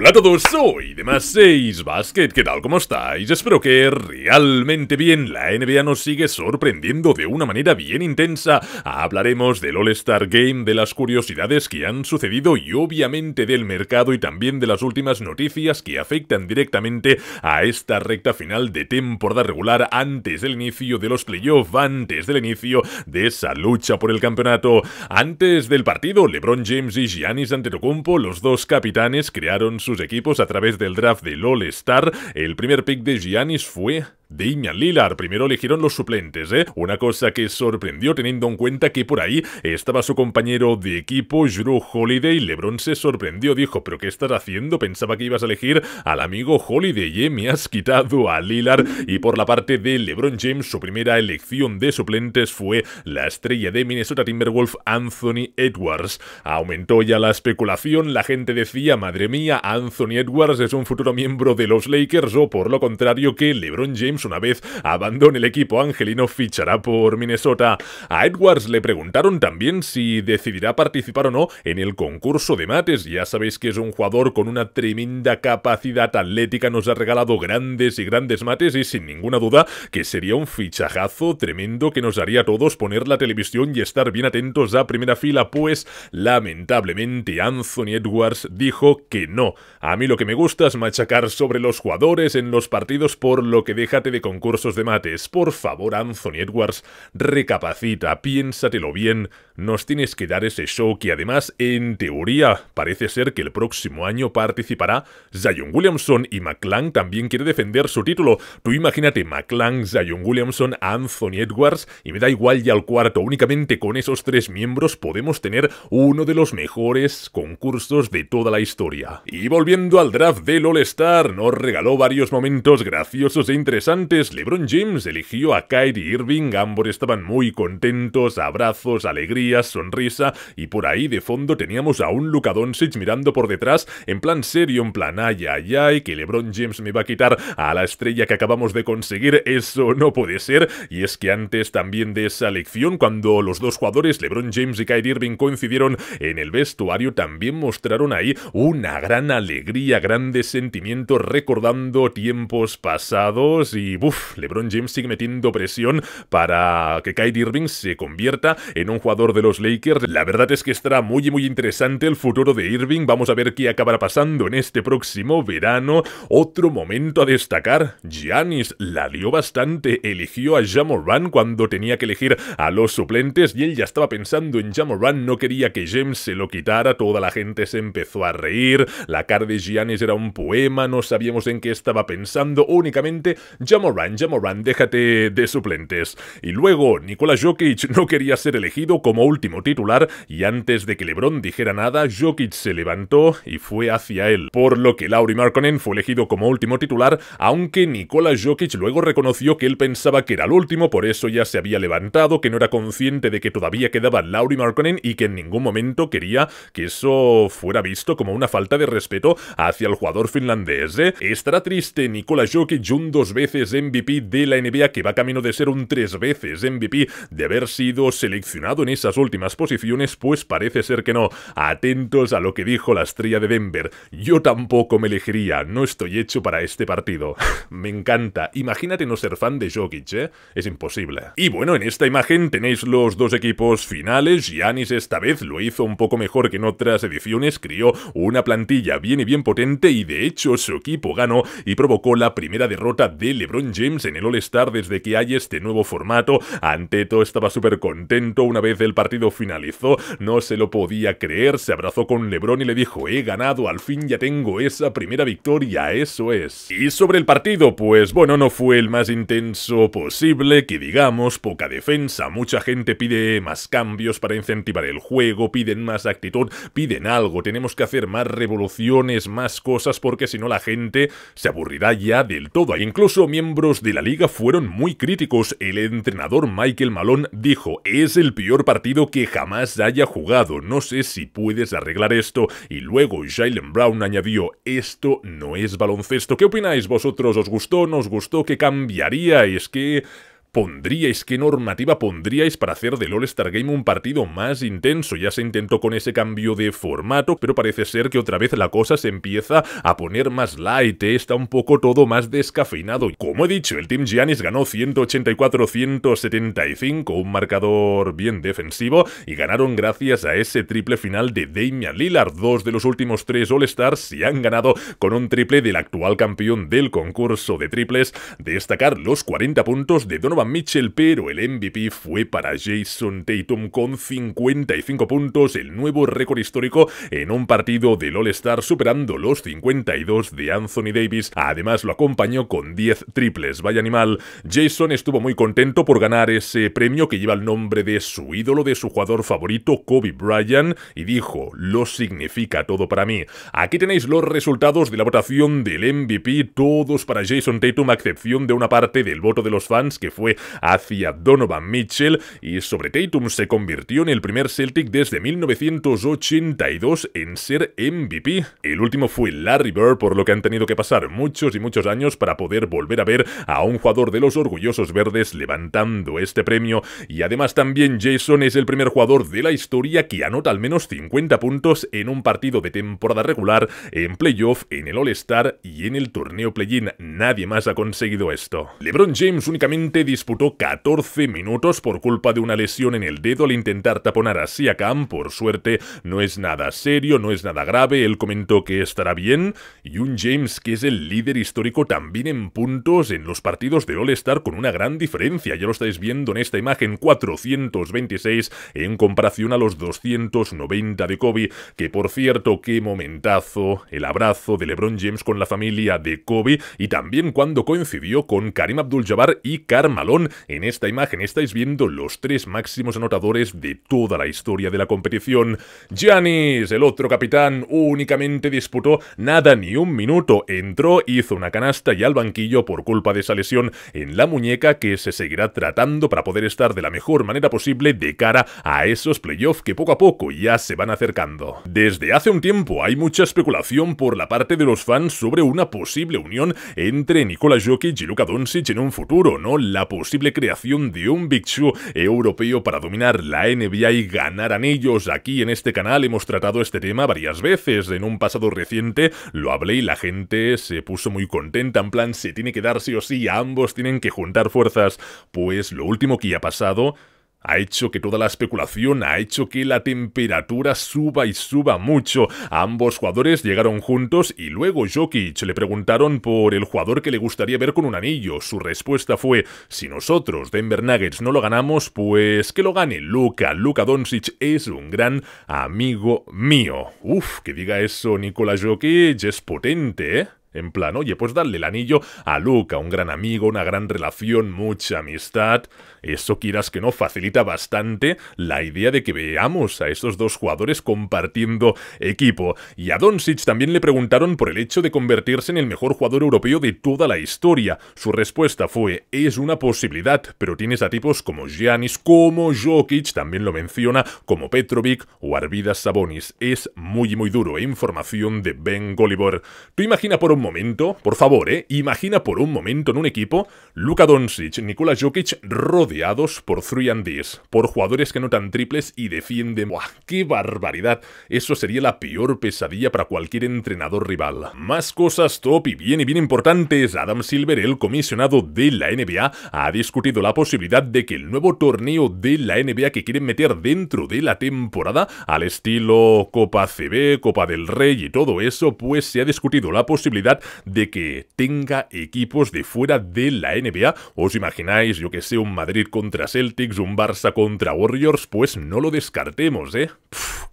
Hola a todos, soy de más 6 Basket, ¿qué tal? ¿Cómo estáis? Espero que realmente bien, la NBA nos sigue sorprendiendo de una manera bien intensa. Hablaremos del All-Star Game, de las curiosidades que han sucedido y obviamente del mercado y también de las últimas noticias que afectan directamente a esta recta final de temporada regular antes del inicio de los playoffs, antes del inicio de esa lucha por el campeonato. Antes del partido, LeBron James y Giannis Antetokounmpo, los dos capitanes, crearon su equipos a través del draft de All-Star. El primer pick de Giannis fue Damian Lillard. Primero eligieron los suplentes, ¿eh? Una cosa que sorprendió teniendo en cuenta que por ahí estaba su compañero de equipo, Drew Holiday. LeBron se sorprendió, dijo, ¿pero qué estás haciendo? Pensaba que ibas a elegir al amigo Holiday, Y ¿eh? Me has quitado a Lillard. Y por la parte de LeBron James, su primera elección de suplentes fue la estrella de Minnesota Timberwolf, Anthony Edwards. Aumentó ya la especulación, la gente decía, madre mía, Anthony Edwards es un futuro miembro de los Lakers, o por lo contrario que LeBron James una vez abandone el equipo angelino fichará por Minnesota. A Edwards le preguntaron también si decidirá participar o no en el concurso de mates. Ya sabéis que es un jugador con una tremenda capacidad atlética, nos ha regalado grandes y grandes mates y sin ninguna duda que sería un fichajazo tremendo que nos haría a todos poner la televisión y estar bien atentos a primera fila, pues lamentablemente Anthony Edwards dijo que no. A mí lo que me gusta es machacar sobre los jugadores en los partidos por lo que déjate de concursos de mates. Por favor, Anthony Edwards, recapacita, piénsatelo bien. Nos tienes que dar ese show que además, en teoría, parece ser que el próximo año participará Zion Williamson y McClang también quiere defender su título. Tú imagínate McClang, Zion Williamson, Anthony Edwards y me da igual ya al cuarto. Únicamente con esos tres miembros podemos tener uno de los mejores concursos de toda la historia. Y volviendo al draft del All-Star, nos regaló varios momentos graciosos e interesantes antes, LeBron James eligió a Kyrie Irving, ambos estaban muy contentos, abrazos, alegrías, sonrisa, y por ahí de fondo teníamos a un Luka Doncic mirando por detrás, en plan serio, en plan ay, ay, ay, que LeBron James me va a quitar a la estrella que acabamos de conseguir, eso no puede ser, y es que antes también de esa elección, cuando los dos jugadores, LeBron James y Kyrie Irving, coincidieron en el vestuario, también mostraron ahí una gran alegría, grandes sentimientos, recordando tiempos pasados y y LeBron James sigue metiendo presión para que Kyrie Irving se convierta en un jugador de los Lakers. La verdad es que estará muy muy interesante el futuro de Irving. Vamos a ver qué acabará pasando en este próximo verano. Otro momento a destacar, Giannis la dio bastante, eligió a Jamoran cuando tenía que elegir a los suplentes y él ya estaba pensando en Jamoran, no quería que James se lo quitara, toda la gente se empezó a reír, la cara de Giannis era un poema, no sabíamos en qué estaba pensando, únicamente Jamoran ya Morán, déjate de suplentes. Y luego, Nikola Jokic no quería ser elegido como último titular y antes de que LeBron dijera nada, Jokic se levantó y fue hacia él, por lo que Lauri Markkonen fue elegido como último titular, aunque Nikola Jokic luego reconoció que él pensaba que era el último, por eso ya se había levantado, que no era consciente de que todavía quedaba Lauri Markkonen y que en ningún momento quería que eso fuera visto como una falta de respeto hacia el jugador finlandés. ¿eh? Estará triste Nikola Jokic un dos veces MVP de la NBA, que va camino de ser un tres veces MVP, de haber sido seleccionado en esas últimas posiciones, pues parece ser que no. Atentos a lo que dijo la estrella de Denver. Yo tampoco me elegiría, no estoy hecho para este partido. me encanta. Imagínate no ser fan de Jokic, ¿eh? Es imposible. Y bueno, en esta imagen tenéis los dos equipos finales. Giannis esta vez lo hizo un poco mejor que en otras ediciones, crió una plantilla bien y bien potente y de hecho su equipo ganó y provocó la primera derrota de LeBron James en el All-Star desde que hay este nuevo formato. Anteto estaba súper contento una vez el partido finalizó, no se lo podía creer, se abrazó con LeBron y le dijo, he ganado, al fin ya tengo esa primera victoria, eso es. Y sobre el partido, pues bueno, no fue el más intenso posible, que digamos, poca defensa, mucha gente pide más cambios para incentivar el juego, piden más actitud, piden algo, tenemos que hacer más revoluciones, más cosas, porque si no la gente se aburrirá ya del todo. incluso mi miembros de la liga fueron muy críticos. El entrenador Michael Malone dijo, es el peor partido que jamás haya jugado, no sé si puedes arreglar esto. Y luego Jalen Brown añadió, esto no es baloncesto. ¿Qué opináis vosotros? ¿Os gustó? ¿No os gustó? nos gustó qué cambiaría? Es que pondríais, qué normativa pondríais para hacer del All-Star Game un partido más intenso. Ya se intentó con ese cambio de formato, pero parece ser que otra vez la cosa se empieza a poner más light, eh, está un poco todo más descafeinado. Como he dicho, el Team Giannis ganó 184-175, un marcador bien defensivo, y ganaron gracias a ese triple final de Damian Lillard. Dos de los últimos tres All-Stars se han ganado con un triple del actual campeón del concurso de triples. Destacar los 40 puntos de Donovan a Mitchell, pero el MVP fue para Jason Tatum con 55 puntos, el nuevo récord histórico en un partido del All-Star, superando los 52 de Anthony Davis. Además, lo acompañó con 10 triples. Vaya animal. Jason estuvo muy contento por ganar ese premio que lleva el nombre de su ídolo, de su jugador favorito, Kobe Bryant, y dijo: Lo significa todo para mí. Aquí tenéis los resultados de la votación del MVP, todos para Jason Tatum, a excepción de una parte del voto de los fans que fue hacia Donovan Mitchell y sobre Tatum se convirtió en el primer Celtic desde 1982 en ser MVP. El último fue Larry Bird, por lo que han tenido que pasar muchos y muchos años para poder volver a ver a un jugador de los orgullosos verdes levantando este premio. Y además también Jason es el primer jugador de la historia que anota al menos 50 puntos en un partido de temporada regular, en playoff, en el All-Star y en el torneo play-in. Nadie más ha conseguido esto. LeBron James únicamente disputó 14 minutos por culpa de una lesión en el dedo al intentar taponar a Siakam. Por suerte, no es nada serio, no es nada grave. Él comentó que estará bien. Y un James que es el líder histórico también en puntos en los partidos de All-Star con una gran diferencia. Ya lo estáis viendo en esta imagen, 426 en comparación a los 290 de Kobe. Que por cierto, qué momentazo el abrazo de LeBron James con la familia de Kobe y también cuando coincidió con Karim Abdul-Jabbar y Karmal, en esta imagen estáis viendo los tres máximos anotadores de toda la historia de la competición. Giannis, el otro capitán, únicamente disputó nada ni un minuto. Entró, hizo una canasta y al banquillo por culpa de esa lesión en la muñeca que se seguirá tratando para poder estar de la mejor manera posible de cara a esos playoffs que poco a poco ya se van acercando. Desde hace un tiempo hay mucha especulación por la parte de los fans sobre una posible unión entre Nikola Jokic y Luka Doncic en un futuro, ¿no? La posible creación de un Big Show europeo para dominar la NBA y ganar anillos. Aquí en este canal hemos tratado este tema varias veces. En un pasado reciente lo hablé y la gente se puso muy contenta. En plan, se tiene que dar sí o sí, ambos tienen que juntar fuerzas. Pues lo último que ha pasado ha hecho que toda la especulación, ha hecho que la temperatura suba y suba mucho. Ambos jugadores llegaron juntos y luego Jokic le preguntaron por el jugador que le gustaría ver con un anillo. Su respuesta fue, si nosotros, Denver Nuggets, no lo ganamos, pues que lo gane Luca. Luca Doncic es un gran amigo mío. Uf, que diga eso Nikola Jokic es potente, ¿eh? En plan, oye, pues darle el anillo a Luca, un gran amigo, una gran relación, mucha amistad. Eso quieras que no, facilita bastante la idea de que veamos a estos dos jugadores compartiendo equipo. Y a Doncic también le preguntaron por el hecho de convertirse en el mejor jugador europeo de toda la historia. Su respuesta fue, es una posibilidad, pero tienes a tipos como Giannis, como Jokic, también lo menciona, como Petrovic o Arvidas Sabonis. Es muy muy duro. ¿eh? Información de Ben Golibor. Tú imagina por un momento, por favor, ¿eh? Imagina por un momento en un equipo Luka Doncic, Nikola Jokic rodeados por 3 and Ds, por jugadores que anotan triples y defienden. ¡Buah, qué barbaridad! Eso sería la peor pesadilla para cualquier entrenador rival. Más cosas top y bien y bien importantes. Adam Silver, el comisionado de la NBA, ha discutido la posibilidad de que el nuevo torneo de la NBA que quieren meter dentro de la temporada, al estilo Copa CB, Copa del Rey y todo eso, pues se ha discutido la posibilidad de que tenga equipos de fuera de la NBA. ¿Os imagináis, yo que sé, un Madrid contra Celtics, un Barça contra Warriors? Pues no lo descartemos, ¿eh?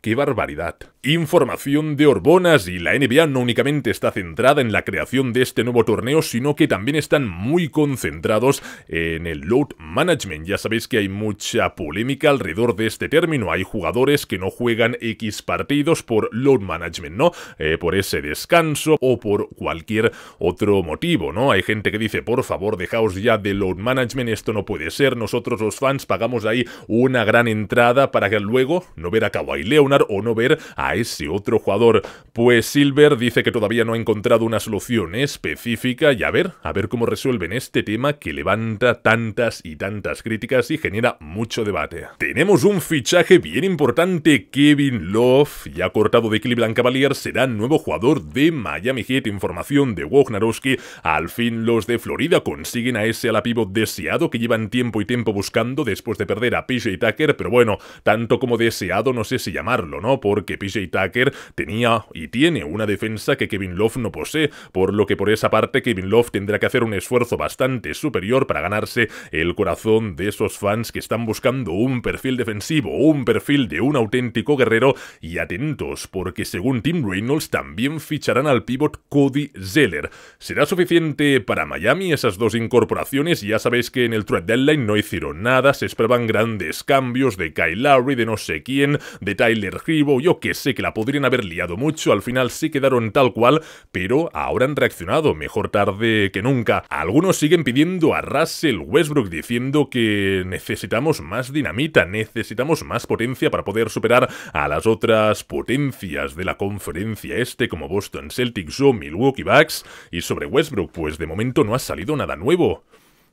¡Qué barbaridad! Información de Orbonas y la NBA no únicamente está centrada en la creación de este nuevo torneo, sino que también están muy concentrados en el load management. Ya sabéis que hay mucha polémica alrededor de este término. Hay jugadores que no juegan X partidos por load management, ¿no? Eh, por ese descanso o por cualquier otro motivo, ¿no? Hay gente que dice, por favor, dejaos ya de load management, esto no puede ser. Nosotros los fans pagamos ahí una gran entrada para que luego no ver a Kawhi Leonard o no ver a ese otro jugador, pues Silver dice que todavía no ha encontrado una solución específica y a ver, a ver cómo resuelven este tema que levanta tantas y tantas críticas y genera mucho debate. Tenemos un fichaje bien importante, Kevin Love, ya cortado de Cleveland Cavaliers, será nuevo jugador de Miami Heat, información de Wojnarowski, al fin los de Florida consiguen a ese ala deseado que llevan tiempo y tiempo buscando después de perder a PJ Tucker, pero bueno, tanto como deseado no sé si llamarlo, ¿no? Porque PJ Tucker tenía y tiene una defensa que Kevin Love no posee, por lo que por esa parte Kevin Love tendrá que hacer un esfuerzo bastante superior para ganarse el corazón de esos fans que están buscando un perfil defensivo, un perfil de un auténtico guerrero y atentos porque según Tim Reynolds también ficharán al pivot Cody Zeller. ¿Será suficiente para Miami esas dos incorporaciones? Ya sabéis que en el trade deadline no hicieron nada, se esperaban grandes cambios de Kyle Lowry, de no sé quién, de Tyler Hero, yo que sé que la podrían haber liado mucho, al final sí quedaron tal cual, pero ahora han reaccionado, mejor tarde que nunca. Algunos siguen pidiendo a Russell Westbrook diciendo que necesitamos más dinamita, necesitamos más potencia para poder superar a las otras potencias de la conferencia este como Boston Celtics o Milwaukee Bucks, y sobre Westbrook pues de momento no ha salido nada nuevo.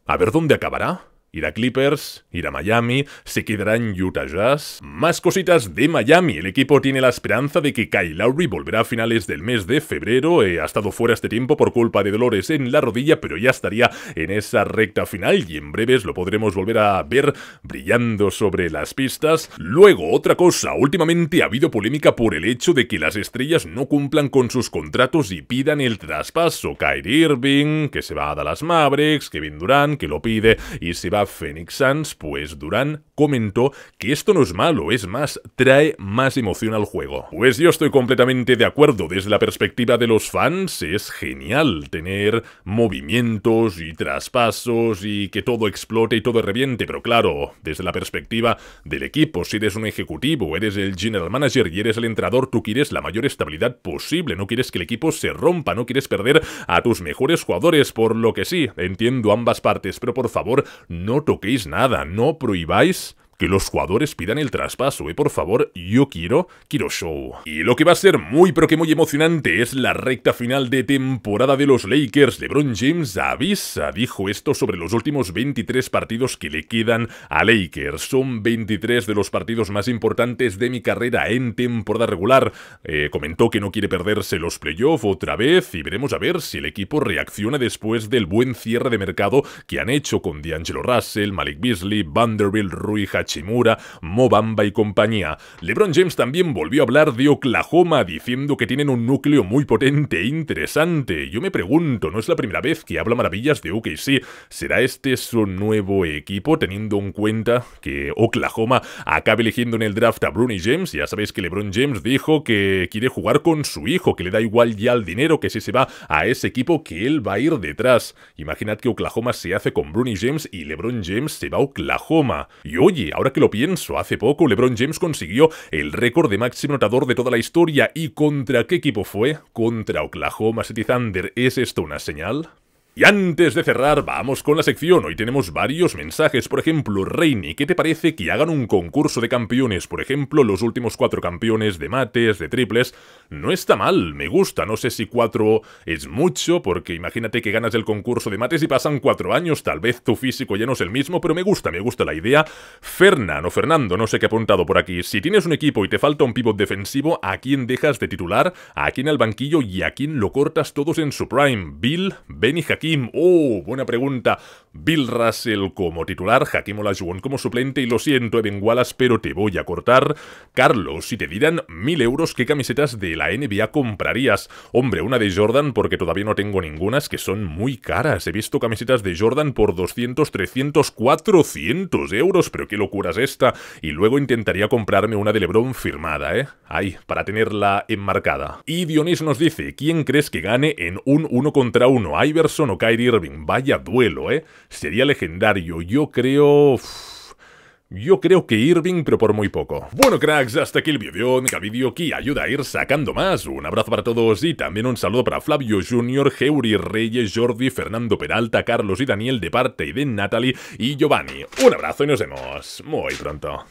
A ver dónde acabará ir a Clippers, ir a Miami, se quedarán Utah Jazz. Más cositas de Miami, el equipo tiene la esperanza de que Kyle Lowry volverá a finales del mes de febrero, ha estado fuera este tiempo por culpa de dolores en la rodilla, pero ya estaría en esa recta final y en breves lo podremos volver a ver brillando sobre las pistas. Luego, otra cosa, últimamente ha habido polémica por el hecho de que las estrellas no cumplan con sus contratos y pidan el traspaso. Kyrie Irving, que se va a Dallas Mavericks, Kevin Durant, que lo pide y se va Phoenix Suns, pues Durán comentó que esto no es malo, es más, trae más emoción al juego. Pues yo estoy completamente de acuerdo, desde la perspectiva de los fans es genial tener movimientos y traspasos y que todo explote y todo reviente, pero claro, desde la perspectiva del equipo, si eres un ejecutivo, eres el general manager y eres el entrador, tú quieres la mayor estabilidad posible, no quieres que el equipo se rompa, no quieres perder a tus mejores jugadores, por lo que sí, entiendo ambas partes, pero por favor, no no toquéis nada, no prohibáis que los jugadores pidan el traspaso, ¿eh? Por favor, yo quiero, quiero show. Y lo que va a ser muy pero que muy emocionante es la recta final de temporada de los Lakers. LeBron James avisa, dijo esto sobre los últimos 23 partidos que le quedan a Lakers. Son 23 de los partidos más importantes de mi carrera en temporada regular. Eh, comentó que no quiere perderse los playoffs otra vez y veremos a ver si el equipo reacciona después del buen cierre de mercado que han hecho con D'Angelo Russell, Malik Beasley, Vanderbilt, Rui Shimura, Mobamba y compañía. LeBron James también volvió a hablar de Oklahoma diciendo que tienen un núcleo muy potente e interesante. Yo me pregunto, no es la primera vez que habla maravillas de OKC. ¿Será este su nuevo equipo teniendo en cuenta que Oklahoma acaba eligiendo en el draft a Bruni James? Ya sabéis que LeBron James dijo que quiere jugar con su hijo, que le da igual ya el dinero que si se va a ese equipo que él va a ir detrás. Imaginad que Oklahoma se hace con Bruni James y LeBron James se va a Oklahoma. Y oye, ahora que lo pienso, hace poco LeBron James consiguió el récord de máximo anotador de toda la historia. ¿Y contra qué equipo fue? ¿Contra Oklahoma City Thunder? ¿Es esto una señal? Y antes de cerrar, vamos con la sección. Hoy tenemos varios mensajes. Por ejemplo, Reini, ¿qué te parece que hagan un concurso de campeones? Por ejemplo, los últimos cuatro campeones de mates, de triples. No está mal, me gusta. No sé si cuatro es mucho, porque imagínate que ganas el concurso de mates y pasan cuatro años. Tal vez tu físico ya no es el mismo, pero me gusta, me gusta la idea. Fernan o Fernando, no sé qué ha apuntado por aquí. Si tienes un equipo y te falta un pivot defensivo, ¿a quién dejas de titular? ¿A quién al banquillo? ¿Y a quién lo cortas todos en su prime? Bill, Benny, Oh, buena pregunta. Bill Russell como titular, Hakim Olajuwon como suplente y lo siento, Eben Wallace, pero te voy a cortar. Carlos, si te dieran 1000 euros, ¿qué camisetas de la NBA comprarías? Hombre, una de Jordan porque todavía no tengo ningunas que son muy caras. He visto camisetas de Jordan por 200, 300, 400 euros, pero qué locura es esta. Y luego intentaría comprarme una de LeBron firmada, ¿eh? Ahí, para tenerla enmarcada. Y Dionis nos dice, ¿quién crees que gane en un 1 contra uno, Iverson Kair Irving. Vaya duelo, ¿eh? Sería legendario. Yo creo... Yo creo que Irving, pero por muy poco. Bueno, cracks, hasta aquí el vídeo. Un vídeo que ayuda a ir sacando más. Un abrazo para todos y también un saludo para Flavio Junior, Geuri Reyes, Jordi, Fernando Peralta, Carlos y Daniel de parte de Natalie y Giovanni. Un abrazo y nos vemos muy pronto.